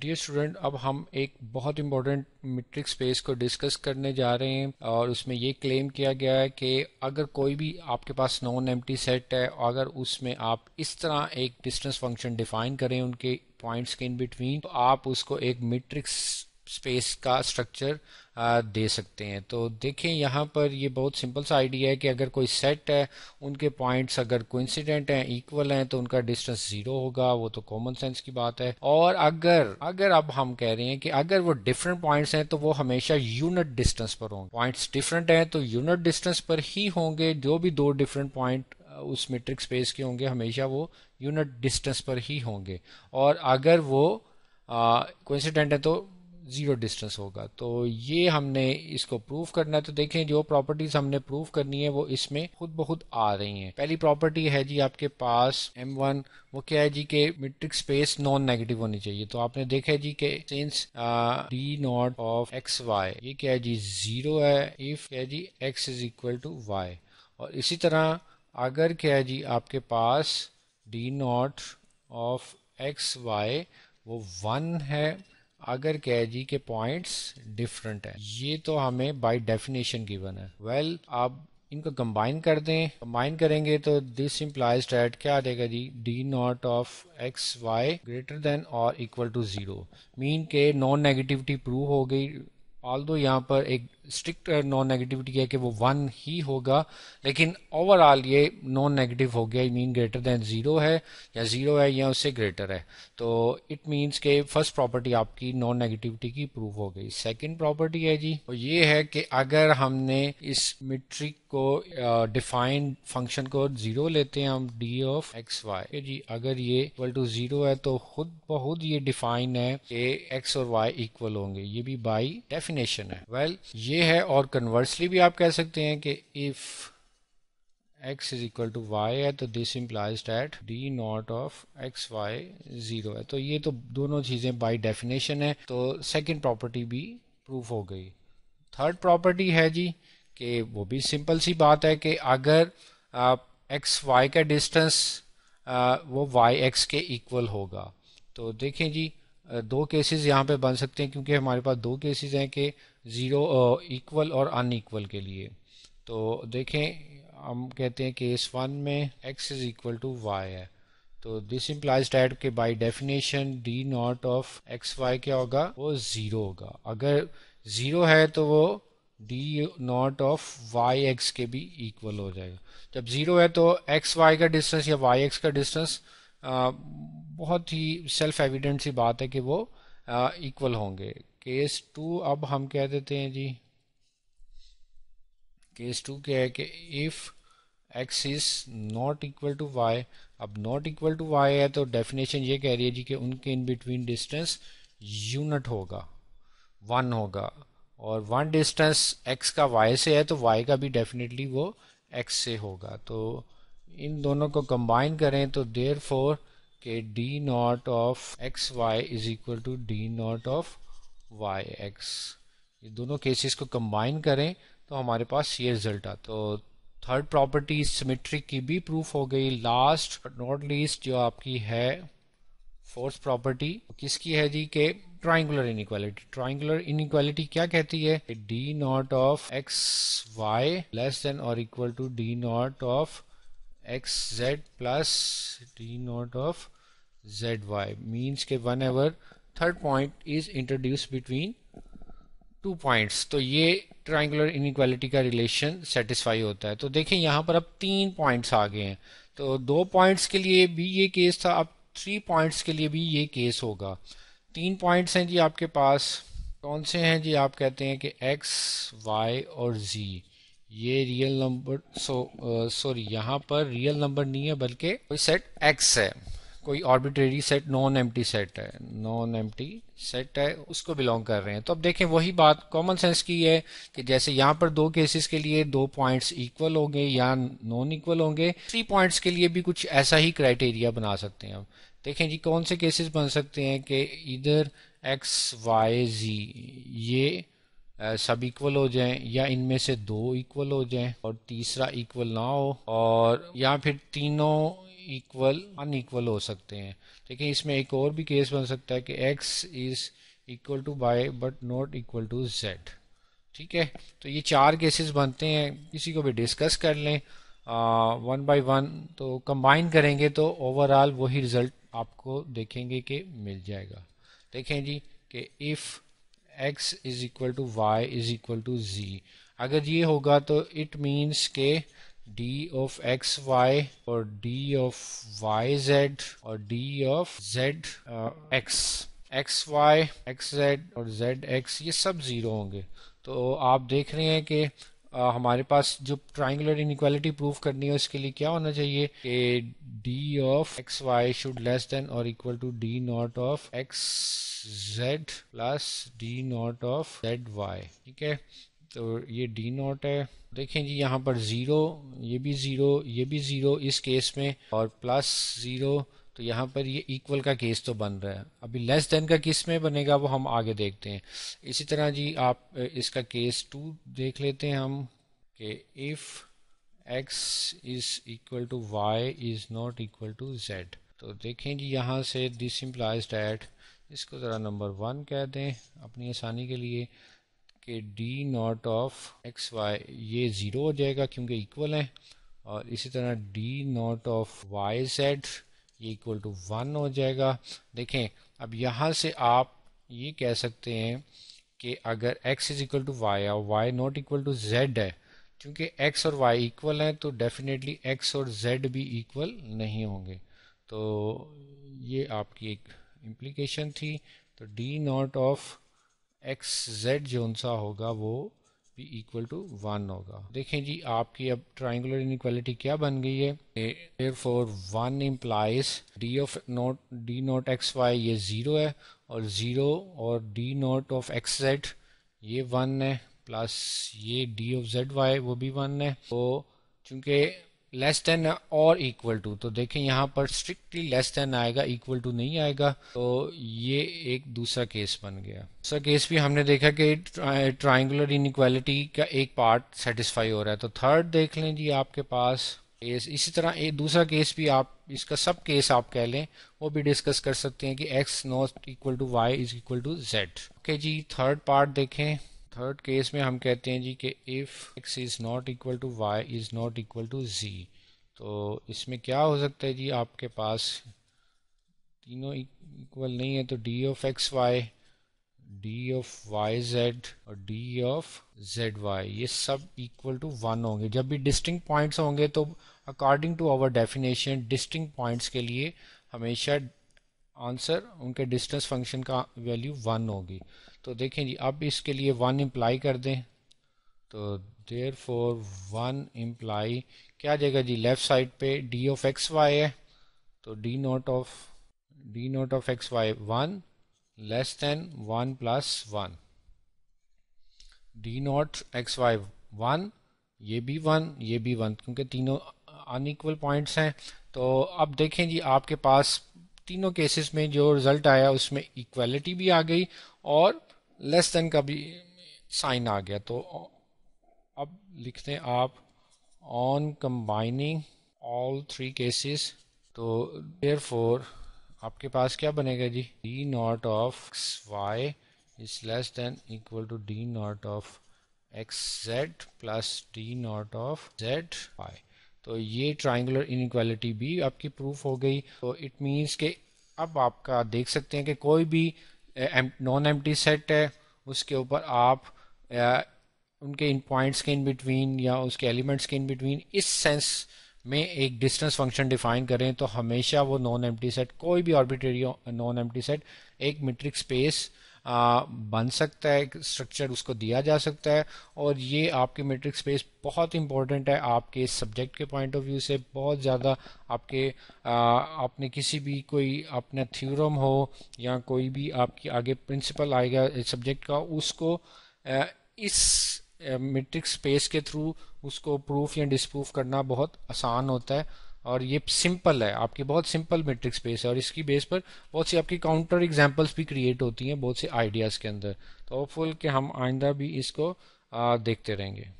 dear student अब हम एक बहुत इंपॉर्टेंट मेट्रिक स्पेस को डिस्कस करने जा रहे हैं और उसमें ये क्लेम किया गया है कि अगर कोई भी आपके पास नॉन एम्प्टी सेट है अगर उसमें आप इस तरह एक डिस्टेंस फंक्शन डिफाइन करें उनके पॉइंट्स के इन बिटवीन तो आप उसको एक मीट्रिक्स स्पेस का स्ट्रक्चर दे सकते हैं तो देखें यहाँ पर ये बहुत सिंपल सा आइडिया है कि अगर कोई सेट है उनके पॉइंट्स अगर कोइंसिडेंट हैं इक्वल हैं तो उनका डिस्टेंस ज़ीरो होगा वो तो कॉमन सेंस की बात है और अगर अगर अब हम कह रहे हैं कि अगर वो डिफरेंट पॉइंट्स हैं तो वो हमेशा यूनिट डिस्टेंस पर होंगे पॉइंट्स डिफरेंट हैं तो यूनिट डिस्टेंस पर ही होंगे जो भी दो डिफरेंट पॉइंट उस मेट्रिक स्पेस के होंगे हमेशा वो यूनिट डिस्टेंस पर ही होंगे और अगर वो कोइंसिडेंट है तो ज़ीरो डिस्टेंस होगा तो ये हमने इसको प्रूव करना है तो देखें जो प्रॉपर्टीज हमने प्रूव करनी है वो इसमें खुद बहुत आ रही हैं पहली प्रॉपर्टी है जी आपके पास एम वन वो क्या है जी के मीट्रिक स्पेस नॉन नेगेटिव होनी चाहिए तो आपने देखा है जी के since d not of x y ये क्या है जी जीरो है इफ क्या है जी x is equal to y और इसी तरह अगर क्या है जी आपके पास d not of x y वो वन है अगर कह जी के पॉइंट्स डिफरेंट है ये तो हमें बाय डेफिनेशन गिवन है वेल well, आप इनको कंबाइन कर दें कंबाइन करेंगे तो दिस इम्प्लाइज डेट क्या आ जाएगा जी d not of x y greater than और इक्वल टू ज़ीरो मीन के नॉन नेगेटिविटी प्रूव हो गई ऑल दो यहाँ पर एक स्ट्रिक्ट नॉन नेगेटिविटी है कि वो वन ही होगा लेकिन ओवरऑल ये नॉन नेगेटिव हो गया मीन ग्रेटर दैन ज़ीरो है या ज़ीरो है या उससे ग्रेटर है तो इट मीन्स के फर्स्ट प्रॉपर्टी आपकी नॉन नेगेटिविटी की प्रूव हो गई सेकेंड प्रॉपर्टी है जी और ये है कि अगर हमने इस मिट्रिक को डिफाइंड uh, फंक्शन को जीरो लेते हैं हम डी ऑफ एक्स वाई जी अगर ये इक्वल टू जीरो है तो खुद बहुत ये डिफाइन है कि एक्स और वाई इक्वल होंगे ये भी बाई डेफिनेशन है वेल well, ये है और कन्वर्सली भी आप कह सकते हैं कि if x is equal to y है तो this implies that d not of x y zero है तो ये तो दोनों चीज़ें बाय डेफिनेशन है तो सेकेंड प्रॉपर्टी भी प्रूफ हो गई थर्ड प्रॉपर्टी है जी कि वो भी सिंपल सी बात है कि अगर एक्स वाई का डिस्टेंस वो वाई एक्स के इक्वल होगा तो देखें जी दो केसेस यहाँ पे बन सकते हैं क्योंकि हमारे पास दो केसेस हैं कि ज़ीरो इक्वल और अनइक्वल के लिए तो देखें हम कहते हैं केस वन में x is equal to y है तो दिस इम्प्लाइज डेट के by definition d not of x y क्या होगा वो ज़ीरो होगा अगर ज़ीरो है तो वो d not of y x के भी इक्वल हो जाएगा जब ज़ीरो है तो एक्स वाई का डिस्टेंस या वाई एक्स का डिस्टेंस बहुत ही सेल्फ एविडेंट सी बात है कि वो इक्वल होंगे केस टू अब हम कह देते हैं जी केस टू क्या है कि if x is not equal to y अब नॉट इक्वल टू वाई है तो डेफिनेशन ये कह रही है जी कि उनके इन बिटवीन डिस्टेंस यूनिट होगा वन होगा और वन डिस्टेंस एक्स का वाई से है तो वाई का भी डेफिनेटली वो एक्स से होगा तो इन दोनों को कंबाइन करें तो देर फोर के d not of x y is equal to d not of y x ये दोनों केसेस को कंबाइन करें तो हमारे पास ये रिजल्ट आ तो थर्ड प्रॉपर्टी सिमेट्रिक की भी प्रूफ हो गई लास्ट नॉट लीस्ट जो आपकी है फोर्थ प्रॉपर्टी किसकी है जी के ट्राइंगुलर इनक्वालिटी ट्राइंगुलर इनक्वालिटी क्या कहती है d not of x y less than और equal to d not of x z plus d not of z y means के one ever third point is introduce between two points तो ये triangular inequality का relation satisfy होता है तो देखें यहाँ पर अब तीन पॉइंट्स आ गए हैं तो दो पॉइंट्स के लिए भी ये केस था अब थ्री पॉइंट्स के लिए भी ये केस होगा तीन पॉइंट्स हैं जी आपके पास कौन से हैं जी आप कहते हैं कि एक्स वाई और जी ये रियल नंबर सो सॉरी यहाँ पर रियल नंबर नहीं है बल्कि कोई सेट एक्स है कोई arbitrary set non empty set है नॉन एम्प्टी सेट है उसको बिलोंग कर रहे हैं तो अब देखें वही बात कॉमन सेंस की है कि जैसे यहाँ पर दो केसेस के लिए दो पॉइंट्स इक्वल होंगे या नॉन इक्वल होंगे थ्री पॉइंट्स के लिए भी कुछ ऐसा ही क्राइटेरिया बना सकते हैं हम देखें जी कौन से केसेस बन सकते हैं कि इधर एक्स वाई जी ये सब इक्वल हो जाएं या इनमें से दो इक्वल हो जाएं और तीसरा इक्वल ना हो और या फिर तीनों इक्वल अनइक्वल हो सकते हैं देखिए इसमें एक और भी केस बन सकता है कि x is equal to y but not equal to z ठीक है तो ये चार केसेस बनते हैं किसी को भी डिस्कस कर लें वन बाय वन तो कंबाइन करेंगे तो ओवरऑल वही रिज़ल्ट आपको देखेंगे कि मिल जाएगा देखें जी कि if x is equal to y is equal to z अगर ये होगा तो इट मीन्स के डी ऑफ एक्स वाई और डी ऑफ वाई जेड और d of z x x y x z और जेड एक्स ये सब ज़ीरो होंगे तो आप देख रहे हैं कि uh, हमारे पास जो ट्राइंगुलर इनक्वालिटी प्रूव करनी है उसके लिए क्या होना चाहिए कि d of x y should less than और equal to d not of x z plus d not of z y ठीक है तो ये डी नॉट है देखें जी यहाँ पर ज़ीरो ये भी ज़ीरो ये भी ज़ीरो इस केस में और प्लस ज़ीरो तो यहाँ पर ये इक्वल का केस तो बन रहा है अभी लेस देन का किस में बनेगा वो हम आगे देखते हैं इसी तरह जी आप इसका केस टू देख लेते हैं हम कि if x is equal to y is not equal to z तो देखें जी यहाँ से दिस इम्प्लाइज डैट इसको ज़रा नंबर वन कह दें अपनी आसानी के लिए कि d not of x y ये ज़ीरो हो जाएगा क्योंकि इक्वल है और इसी तरह d not of y z ये इक्वल टू वन हो जाएगा देखें अब यहाँ से आप ये कह सकते हैं कि अगर x is equal to y और y not equal to z है क्योंकि x और y इक्वल हैं तो डेफिनेटली x और z भी इक्वल नहीं होंगे तो ये आपकी एक इम्प्लीकेशन थी तो d not of x z जोन सा होगा वो भी इक्वल टू वन होगा देखें जी आपकी अब ट्राइंगुलर इनक्वालिटी क्या बन गई है air for one implies d of not d not x y ये ज़ीरो है और ज़ीरो और d not of x z ये वन है प्लस ये डी ऑफ जेड वाई वो भी वन है तो चूंकि लेस देन और इक्वल टू तो देखें यहाँ पर स्ट्रिक्टली लेस देन आएगा इक्वल टू नहीं आएगा तो ये एक दूसरा केस बन गया दूसरा केस भी हमने देखा कि ट्राइंगुलर इनक्वालिटी का एक पार्ट सेटिस्फाई हो रहा है तो थर्ड देख लें जी आपके पास केस इसी तरह एक दूसरा केस भी आप इसका सब केस आप कह लें वो भी डिस्कस कर सकते हैं कि x not equal to y is equal to z okay जी थर्ड पार्ट देखें थर्ड केस में हम कहते हैं जी कि if x is not equal to y is not equal to z तो इसमें क्या हो सकता है जी आपके पास तीनों इक्वल e- नहीं है तो d of x y d of y z और डी ऑफ जेड वाई ये सब इक्वल टू वन होंगे जब भी डिस्टिंग पॉइंट्स होंगे तो according to our definition distinct points के लिए हमेशा आंसर उनके डिस्टेंस फंक्शन का वैल्यू वन होगी तो देखें जी अब इसके लिए वन इम्प्लाई कर दें तो देर फोर वन इम्प्लाई क्या जाएगा जी लेफ़्ट साइड पे डी ऑफ एक्स वाई है तो d not of d not of x y one less than one plus one d not x y one ये भी वन ये भी वन क्योंकि तीनों अनइक्वल पॉइंट्स हैं तो अब देखें जी आपके पास तीनों केसेस में जो रिजल्ट आया उसमें इक्वालिटी भी आ गई और लेस देन का भी साइन आ गया तो अब लिखते हैं आप on combining all three cases तो देयर फोर आपके पास क्या बनेगा जी d not of x y is less than equal to d not of x z plus d not of z y तो ये ट्राइंगुलर इनक्वालिटी भी आपकी प्रूफ हो गई तो इट मीन्स कि अब आपका देख सकते हैं कि कोई भी नॉन एम सेट है उसके ऊपर आप उनके इन पॉइंट्स के इन बिटवीन या उसके एलिमेंट्स के इन बिटवीन इस सेंस में एक डिस्टेंस फंक्शन डिफाइन करें तो हमेशा वो नॉन एम्प्टी सेट कोई भी ऑर्बिटेरी नॉन एम्प्टी सेट एक मीट्रिक स्पेस बन सकता है स्ट्रक्चर उसको दिया जा सकता है और ये आपके मेट्रिक स्पेस बहुत इंपॉर्टेंट है आपके सब्जेक्ट के पॉइंट ऑफ व्यू से बहुत ज़्यादा आपके आ, आपने किसी भी कोई अपना थ्योरम हो या कोई भी आपकी आगे प्रिंसिपल आएगा सब्जेक्ट का उसको आ, इस मेट्रिक स्पेस के थ्रू उसको प्रूफ या डिसप्रूफ करना बहुत आसान होता है और ये सिंपल है आपकी बहुत सिंपल मेट्रिक स्पेस है और इसकी बेस पर बहुत सी आपकी काउंटर एग्जाम्पल्स भी क्रिएट होती हैं बहुत से आइडियाज़ के अंदर तो होपफुल कि हम आइंदा भी इसको आ, देखते रहेंगे